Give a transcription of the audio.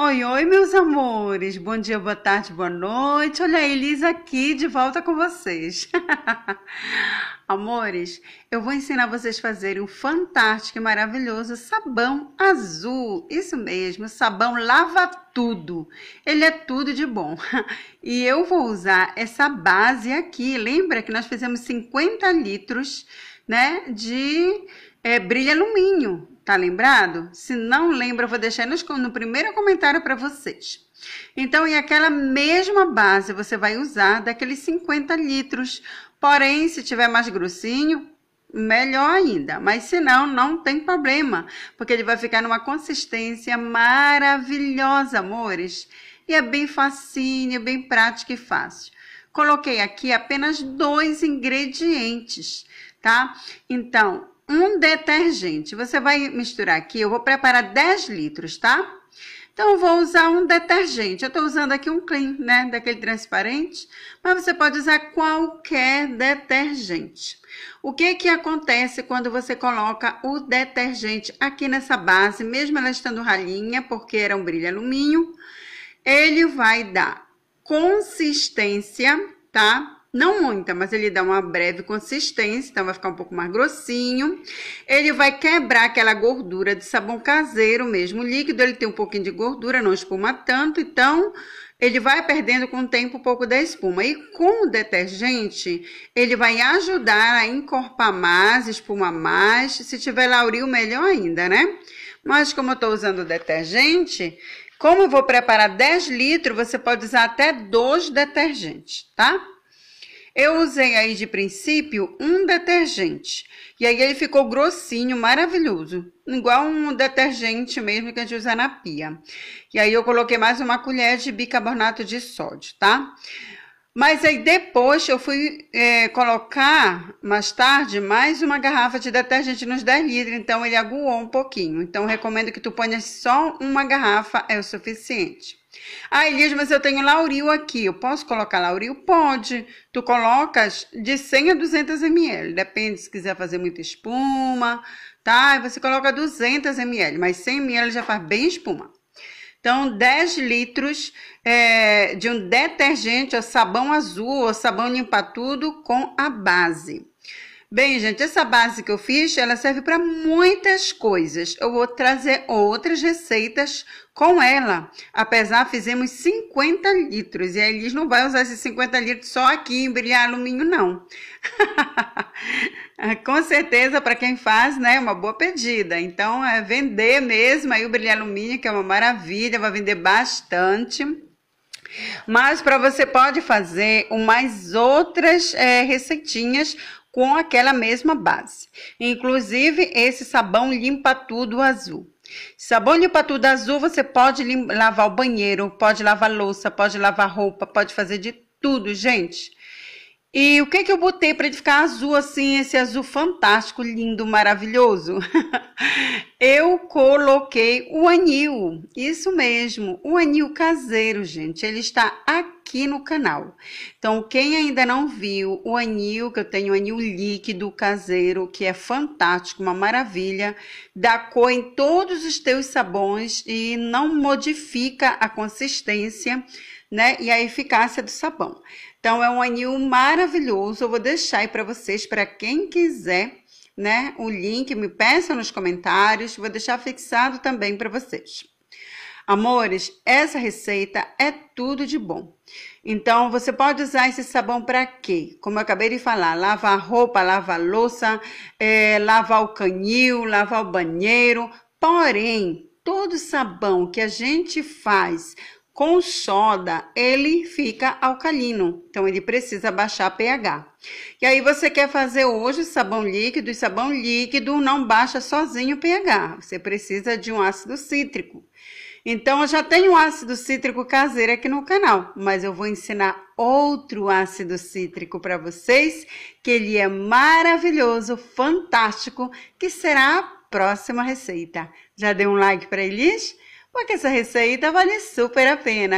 Oi, oi, meus amores. Bom dia, boa tarde, boa noite. Olha a Elisa aqui de volta com vocês. amores, eu vou ensinar vocês a fazerem um fantástico e maravilhoso sabão azul. Isso mesmo, sabão lava tudo. Ele é tudo de bom. E eu vou usar essa base aqui. Lembra que nós fizemos 50 litros, né, de é, brilho alumínio. Tá lembrado? Se não lembra, eu vou deixar nos, no primeiro comentário para vocês. Então, em aquela mesma base, você vai usar daqueles 50 litros. Porém, se tiver mais grossinho, melhor ainda. Mas se não, não tem problema, porque ele vai ficar numa consistência maravilhosa, amores. E é bem facinho, é bem prático e fácil. Coloquei aqui apenas dois ingredientes, tá? Então, um detergente. Você vai misturar aqui, eu vou preparar 10 litros, tá? Então, eu vou usar um detergente. Eu estou usando aqui um clean, né? Daquele transparente. Mas você pode usar qualquer detergente. O que que acontece quando você coloca o detergente aqui nessa base, mesmo ela estando ralinha, porque era um brilho alumínio? Ele vai dar consistência, tá? não muita, mas ele dá uma breve consistência, então vai ficar um pouco mais grossinho. Ele vai quebrar aquela gordura de sabão caseiro mesmo líquido, ele tem um pouquinho de gordura, não espuma tanto, então ele vai perdendo com o tempo um pouco da espuma. E com o detergente, ele vai ajudar a encorpar mais, espuma mais. Se tiver lauril, melhor ainda, né? Mas como eu estou usando detergente, como eu vou preparar 10 litros, você pode usar até dois detergentes, tá? Eu usei aí de princípio um detergente. E aí ele ficou grossinho, maravilhoso. Igual um detergente mesmo que a gente usa na pia. E aí eu coloquei mais uma colher de bicarbonato de sódio, tá? Mas aí depois eu fui é, colocar, mais tarde, mais uma garrafa de detergente nos 10 litros. Então ele aguou um pouquinho. Então recomendo que tu ponha só uma garrafa, é o suficiente. Ah, Elias, mas eu tenho Lauril aqui. Eu posso colocar Lauril? Pode. Tu colocas de 100 a 200 ml. Depende se quiser fazer muita espuma, tá? E você coloca 200 ml, mas 100 ml já faz bem espuma. Então, 10 litros é, de um detergente ou sabão azul ou sabão limpa tudo com a base. Bem, gente, essa base que eu fiz, ela serve para muitas coisas. Eu vou trazer outras receitas com ela. Apesar, fizemos 50 litros. E a Elis não vai usar esses 50 litros só aqui em brilhar alumínio, não. com certeza, para quem faz, né, é uma boa pedida. Então, é vender mesmo aí o brilhar alumínio, que é uma maravilha, vai vender bastante. Mas para você pode fazer umas outras é, receitinhas com aquela mesma base. Inclusive, esse sabão limpa tudo azul. Sabão limpa tudo azul, você pode lavar o banheiro, pode lavar louça, pode lavar roupa, pode fazer de tudo, gente. E o que é que eu botei para ele ficar azul assim, esse azul fantástico, lindo, maravilhoso? eu coloquei o anil, isso mesmo, o anil caseiro, gente, ele está aqui no canal. Então, quem ainda não viu o anil, que eu tenho o anil líquido caseiro, que é fantástico, uma maravilha, dá cor em todos os teus sabões e não modifica a consistência, né? E a eficácia do sabão. Então, é um anil maravilhoso. Eu vou deixar aí para vocês, para quem quiser, né? O link, me peça nos comentários. Vou deixar fixado também para vocês. Amores, essa receita é tudo de bom. Então, você pode usar esse sabão para quê? Como eu acabei de falar, lavar roupa, lavar louça, é, lavar o canil, lavar o banheiro. Porém, todo sabão que a gente faz com soda, ele fica alcalino, então ele precisa baixar pH. E aí você quer fazer hoje sabão líquido, e sabão líquido não baixa sozinho o pH, você precisa de um ácido cítrico. Então eu já tenho ácido cítrico caseiro aqui no canal, mas eu vou ensinar outro ácido cítrico para vocês, que ele é maravilhoso, fantástico, que será a próxima receita. Já deu um like para Elis? porque essa receita vale super a pena.